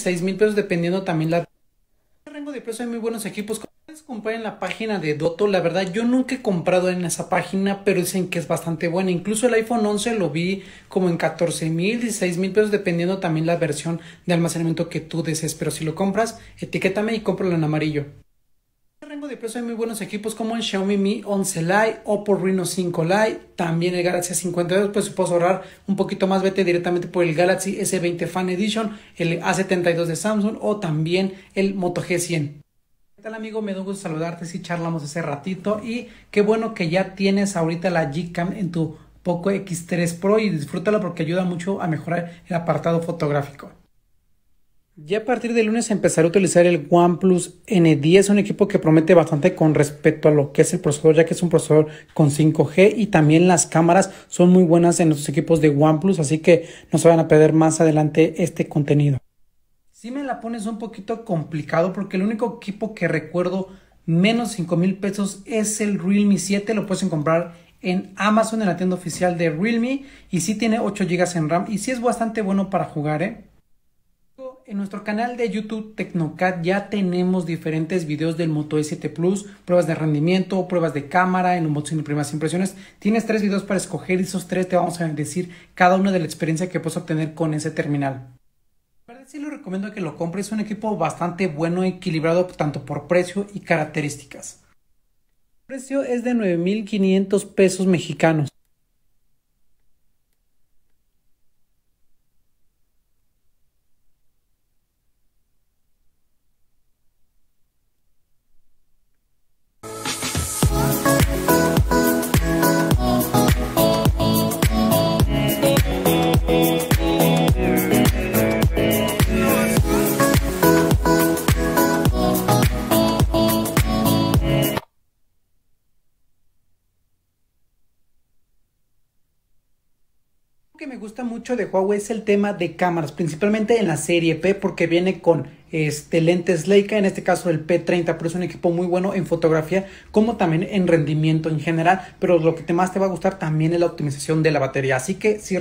6 mil pesos dependiendo también la... Este rango de precio hay muy buenos equipos. Puedes comprar en la página de Doto. La verdad, yo nunca he comprado en esa página, pero dicen que es bastante buena. Incluso el iPhone 11 lo vi como en 14 mil, 16 mil pesos, dependiendo también la versión de almacenamiento que tú desees. Pero si lo compras, etiquétame y cómpralo en amarillo. Este rango de precio hay muy buenos equipos como el Xiaomi Mi 11 Lite, por Reno 5 Lite, también el Galaxy a 52, pues si puedes ahorrar un poquito más, vete directamente por el Galaxy S20 Fan Edition, el A72 de Samsung o también el Moto G100. ¿Qué tal amigo? Me da un gusto saludarte si charlamos hace ratito y qué bueno que ya tienes ahorita la Gcam en tu Poco X3 Pro y disfrútala porque ayuda mucho a mejorar el apartado fotográfico. Ya a partir de lunes empezaré a utilizar el OnePlus N10, un equipo que promete bastante con respecto a lo que es el procesador, ya que es un procesador con 5G y también las cámaras son muy buenas en los equipos de OnePlus, así que no se van a perder más adelante este contenido. Si me la pones un poquito complicado porque el único equipo que recuerdo menos 5 mil pesos es el Realme 7, lo puedes comprar en Amazon en la tienda oficial de Realme y si sí tiene 8 GB en RAM y si sí es bastante bueno para jugar, ¿eh? en nuestro canal de YouTube Tecnocat ya tenemos diferentes videos del Moto S7 Plus, pruebas de rendimiento, pruebas de cámara, en un unboxing sin primeras impresiones. Tienes tres videos para escoger y esos tres te vamos a decir cada una de la experiencia que puedes obtener con ese terminal. Para decirlo, recomiendo que lo compres, es un equipo bastante bueno, equilibrado tanto por precio y características. El precio es de 9.500 pesos mexicanos. de Huawei es el tema de cámaras, principalmente en la serie P, porque viene con este, lentes Leica, en este caso el P30, pero es un equipo muy bueno en fotografía, como también en rendimiento en general, pero lo que más te va a gustar también es la optimización de la batería, así que si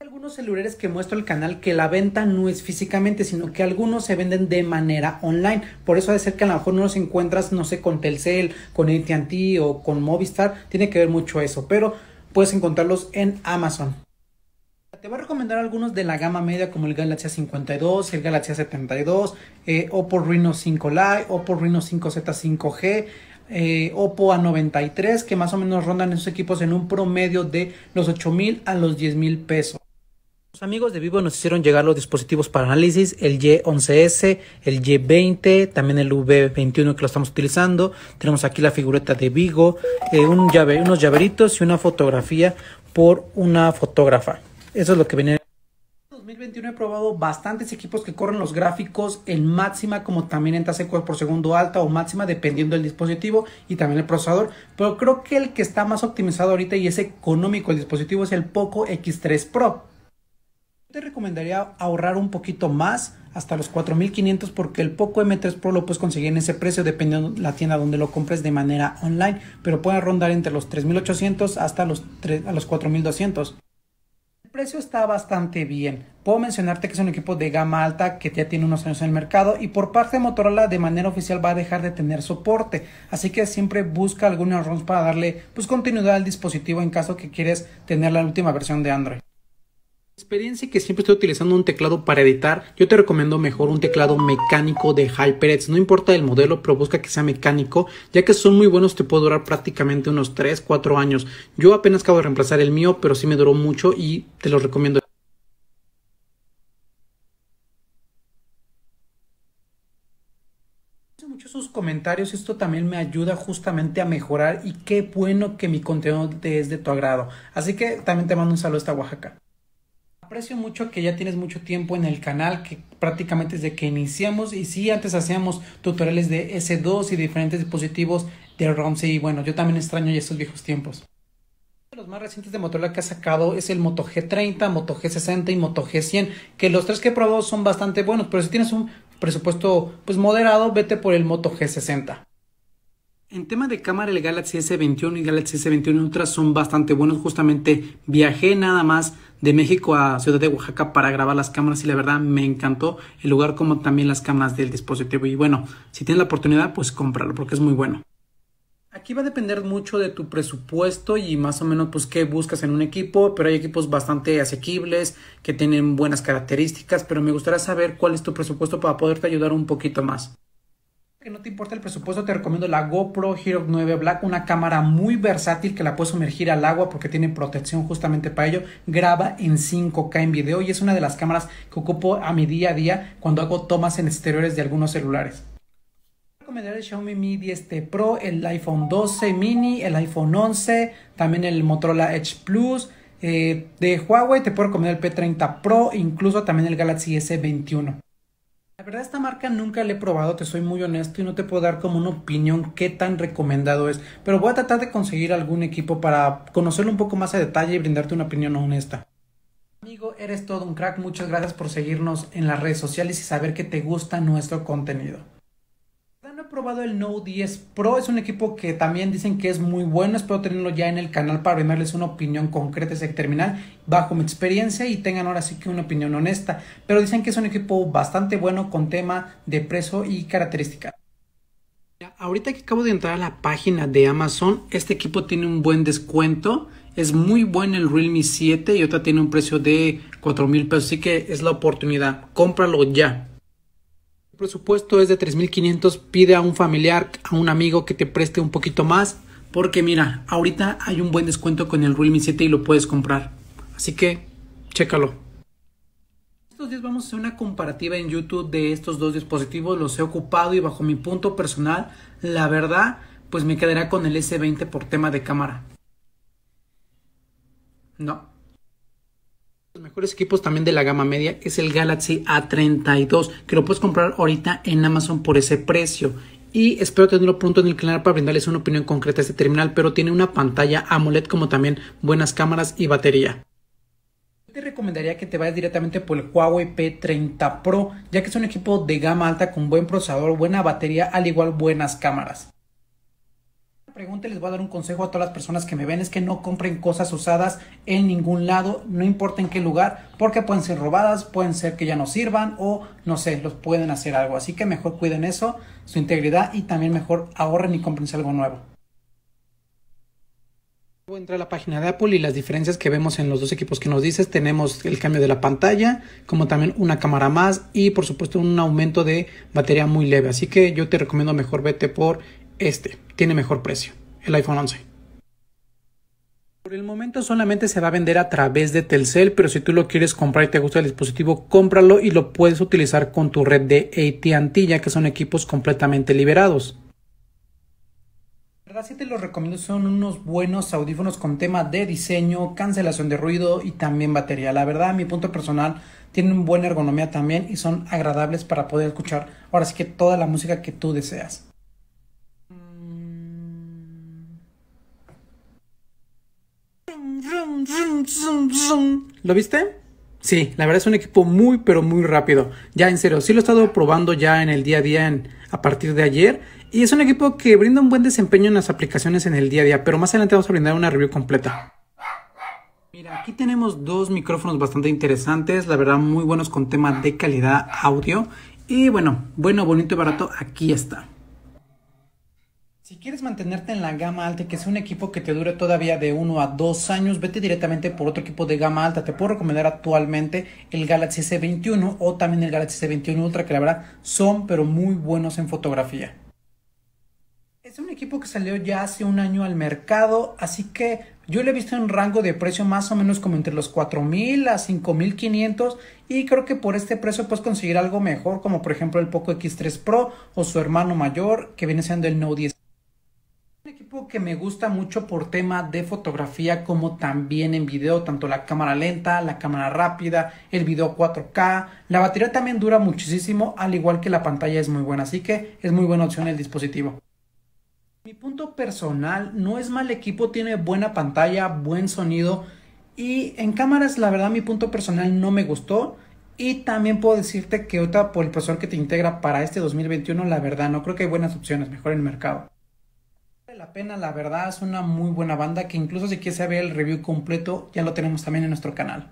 algunos celulares que muestro el canal que la venta no es físicamente, sino que algunos se venden de manera online. Por eso ha de ser que a lo mejor no los encuentras, no sé, con Telcel, con AT&T o con Movistar. Tiene que ver mucho eso, pero puedes encontrarlos en Amazon. Te voy a recomendar algunos de la gama media como el Galaxy a 52, el Galaxy a 72, eh, Oppo Reno 5 Lite, Oppo Reno 5Z 5G, eh, Oppo A93, que más o menos rondan esos equipos en un promedio de los $8,000 a los $10,000 pesos. Los amigos de Vivo nos hicieron llegar los dispositivos para análisis, el Y11S, el Y20, también el V21 que lo estamos utilizando. Tenemos aquí la figureta de Vigo, eh, un unos llaveritos y una fotografía por una fotógrafa. Eso es lo que venía. En 2021 he probado bastantes equipos que corren los gráficos en máxima como también en tasa de por segundo alta o máxima dependiendo del dispositivo y también el procesador. Pero creo que el que está más optimizado ahorita y es económico el dispositivo es el Poco X3 Pro te recomendaría ahorrar un poquito más hasta los 4500 porque el Poco M3 Pro lo puedes conseguir en ese precio dependiendo de la tienda donde lo compres de manera online, pero puede rondar entre los 3800 hasta los, 3, a los 4200. El precio está bastante bien. Puedo mencionarte que es un equipo de gama alta que ya tiene unos años en el mercado y por parte de Motorola de manera oficial va a dejar de tener soporte, así que siempre busca algunos ROMs para darle pues continuidad al dispositivo en caso que quieres tener la última versión de Android experiencia que siempre estoy utilizando un teclado para editar, yo te recomiendo mejor un teclado mecánico de HyperX, no importa el modelo, pero busca que sea mecánico, ya que son muy buenos, te puede durar prácticamente unos 3, 4 años. Yo apenas acabo de reemplazar el mío, pero sí me duró mucho y te lo recomiendo. Muchos sus comentarios, esto también me ayuda justamente a mejorar y qué bueno que mi contenido te es de tu agrado. Así que también te mando un saludo hasta Oaxaca aprecio mucho que ya tienes mucho tiempo en el canal, que prácticamente desde que iniciamos y sí, antes hacíamos tutoriales de S2 y diferentes dispositivos de ROMs y bueno, yo también extraño ya esos viejos tiempos. Los más recientes de Motorola que ha sacado es el Moto G30, Moto G60 y Moto G100, que los tres que he probado son bastante buenos, pero si tienes un presupuesto pues moderado, vete por el Moto G60. En tema de cámara, el Galaxy S21 y Galaxy S21 Ultra son bastante buenos. Justamente viajé nada más de México a Ciudad de Oaxaca para grabar las cámaras y la verdad me encantó el lugar como también las cámaras del dispositivo. Y bueno, si tienes la oportunidad, pues cómpralo porque es muy bueno. Aquí va a depender mucho de tu presupuesto y más o menos pues qué buscas en un equipo, pero hay equipos bastante asequibles que tienen buenas características, pero me gustaría saber cuál es tu presupuesto para poderte ayudar un poquito más que no te importa el presupuesto, te recomiendo la GoPro Hero 9 Black, una cámara muy versátil que la puedes sumergir al agua porque tiene protección justamente para ello. Graba en 5K en video y es una de las cámaras que ocupo a mi día a día cuando hago tomas en exteriores de algunos celulares recomendar el Xiaomi Mi 10T Pro, el iPhone 12 mini, el iPhone 11, también el Motorola Edge Plus. Eh, de Huawei te puedo recomendar el P30 Pro, incluso también el Galaxy S21. La verdad esta marca nunca la he probado, te soy muy honesto y no te puedo dar como una opinión qué tan recomendado es, pero voy a tratar de conseguir algún equipo para conocerlo un poco más a detalle y brindarte una opinión honesta. Amigo, eres todo un crack, muchas gracias por seguirnos en las redes sociales y saber que te gusta nuestro contenido probado el Note 10 Pro, es un equipo que también dicen que es muy bueno, espero tenerlo ya en el canal para brindarles una opinión concreta de ese terminal bajo mi experiencia y tengan ahora sí que una opinión honesta, pero dicen que es un equipo bastante bueno con tema de precio y características. Ahorita que acabo de entrar a la página de Amazon, este equipo tiene un buen descuento. Es muy bueno el Realme 7 y otra tiene un precio de 4 mil pesos. Así que es la oportunidad. Cómpralo ya. El presupuesto es de 3.500, pide a un familiar, a un amigo que te preste un poquito más, porque mira, ahorita hay un buen descuento con el Realme 7 y lo puedes comprar. Así que, chécalo. Estos días vamos a hacer una comparativa en YouTube de estos dos dispositivos, los he ocupado y bajo mi punto personal, la verdad, pues me quedará con el S20 por tema de cámara. No, los mejores equipos también de la gama media es el Galaxy A32, que lo puedes comprar ahorita en Amazon por ese precio. Y espero tenerlo pronto en el canal para brindarles una opinión concreta de este terminal, pero tiene una pantalla AMOLED como también buenas cámaras y batería te recomendaría que te vayas directamente por el Huawei P30 Pro, ya que es un equipo de gama alta con buen procesador, buena batería, al igual buenas cámaras pregunta les voy a dar un consejo a todas las personas que me ven es que no compren cosas usadas en ningún lado, no importa en qué lugar, porque pueden ser robadas, pueden ser que ya no sirvan o no sé, los pueden hacer algo. Así que mejor cuiden eso, su integridad y también mejor ahorren y compren algo nuevo. entrar a la página de Apple y las diferencias que vemos en los dos equipos que nos dices, tenemos el cambio de la pantalla, como también una cámara más y por supuesto un aumento de batería muy leve. Así que yo te recomiendo mejor vete por este tiene mejor precio, el iPhone 11. Por el momento solamente se va a vender a través de Telcel, pero si tú lo quieres comprar y te gusta el dispositivo, cómpralo y lo puedes utilizar con tu red de ATT, ya que son equipos completamente liberados. La verdad sí te los recomiendo, son unos buenos audífonos con tema de diseño, cancelación de ruido y también batería. La verdad, a mi punto personal, tienen buena ergonomía también y son agradables para poder escuchar ahora sí que toda la música que tú deseas. ¿Lo viste? Sí, la verdad es un equipo muy pero muy rápido. Ya en cero. sí lo he estado probando ya en el día a día en, a partir de ayer. Y es un equipo que brinda un buen desempeño en las aplicaciones en el día a día, pero más adelante vamos a brindar una review completa. Mira, aquí tenemos dos micrófonos bastante interesantes, la verdad muy buenos con tema de calidad audio. Y bueno, bueno, bonito y barato, aquí está. Si quieres mantenerte en la gama alta y que sea un equipo que te dure todavía de uno a dos años, vete directamente por otro equipo de gama alta. Te puedo recomendar actualmente el Galaxy S21 o también el Galaxy S21 Ultra, que la verdad son pero muy buenos en fotografía. Es un equipo que salió ya hace un año al mercado, así que yo le he visto en rango de precio más o menos como entre los 4000 a 5500 y creo que por este precio puedes conseguir algo mejor, como por ejemplo el Poco X3 Pro o su hermano mayor que viene siendo el Note 10. Un equipo que me gusta mucho por tema de fotografía como también en video, tanto la cámara lenta, la cámara rápida, el video 4K, la batería también dura muchísimo, al igual que la pantalla es muy buena, así que es muy buena opción el dispositivo. Mi punto personal, no es mal equipo, tiene buena pantalla, buen sonido y en cámaras la verdad mi punto personal no me gustó y también puedo decirte que otra por el profesor que te integra para este 2021 la verdad no creo que hay buenas opciones, mejor en el mercado la pena, la verdad es una muy buena banda que incluso si quieres ver el review completo ya lo tenemos también en nuestro canal.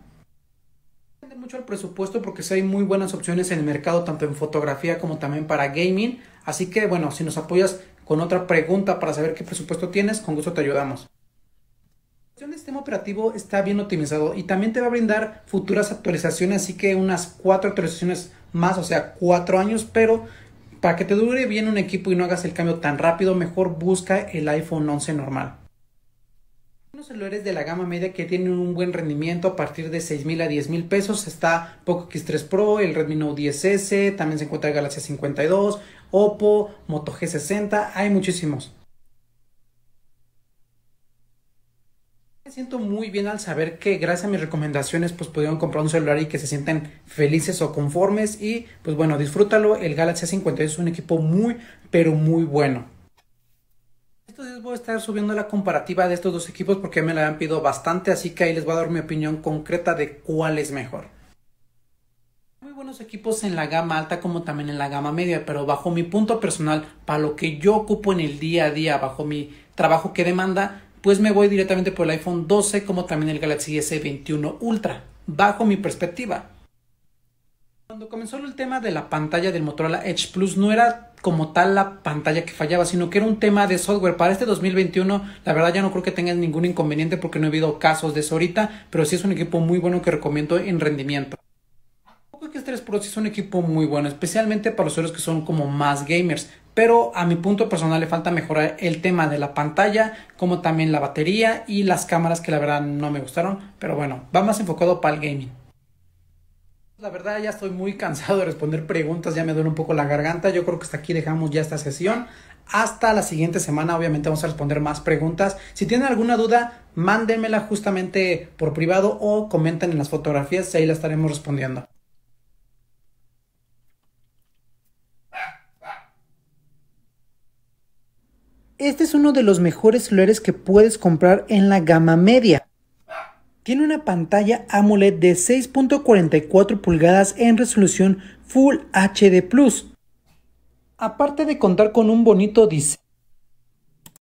Depende mucho el presupuesto porque sí hay muy buenas opciones en el mercado tanto en fotografía como también para gaming, así que bueno, si nos apoyas con otra pregunta para saber qué presupuesto tienes, con gusto te ayudamos La el sistema operativo está bien optimizado y también te va a brindar futuras actualizaciones, así que unas cuatro actualizaciones más, o sea, cuatro años, pero para que te dure bien un equipo y no hagas el cambio tan rápido, mejor busca el iPhone 11 normal. Los celulares de la gama media que tienen un buen rendimiento a partir de $6,000 a $10,000 pesos está Poco X3 Pro, el Redmi Note 10S, también se encuentra el Galaxy 52, Oppo, Moto G60, hay muchísimos. siento muy bien al saber que gracias a mis recomendaciones pues pudieron comprar un celular y que se sienten felices o conformes y pues bueno, disfrútalo, el Galaxy A50 es un equipo muy pero muy bueno. les voy a estar subiendo la comparativa de estos dos equipos porque me la han pedido bastante, así que ahí les voy a dar mi opinión concreta de cuál es mejor. Muy buenos equipos en la gama alta como también en la gama media, pero bajo mi punto personal, para lo que yo ocupo en el día a día, bajo mi trabajo que demanda, pues me voy directamente por el iPhone 12 como también el Galaxy S21 Ultra, bajo mi perspectiva. Cuando comenzó el tema de la pantalla del Motorola Edge Plus no era como tal la pantalla que fallaba, sino que era un tema de software. Para este 2021, la verdad ya no creo que tenga ningún inconveniente porque no he habido casos de eso ahorita, pero sí es un equipo muy bueno que recomiendo en rendimiento que tres Pro sí es un equipo muy bueno, especialmente para los usuarios que son como más gamers. Pero a mi punto personal le falta mejorar el tema de la pantalla, como también la batería y las cámaras que la verdad no me gustaron. Pero bueno, va más enfocado para el gaming. La verdad ya estoy muy cansado de responder preguntas, ya me duele un poco la garganta. Yo creo que hasta aquí dejamos ya esta sesión. Hasta la siguiente semana obviamente vamos a responder más preguntas. Si tienen alguna duda, mándenmela justamente por privado o comenten en las fotografías y ahí la estaremos respondiendo. Este es uno de los mejores celulares que puedes comprar en la gama media. Tiene una pantalla AMOLED de 6.44 pulgadas en resolución Full HD+. Aparte de contar con un bonito diseño,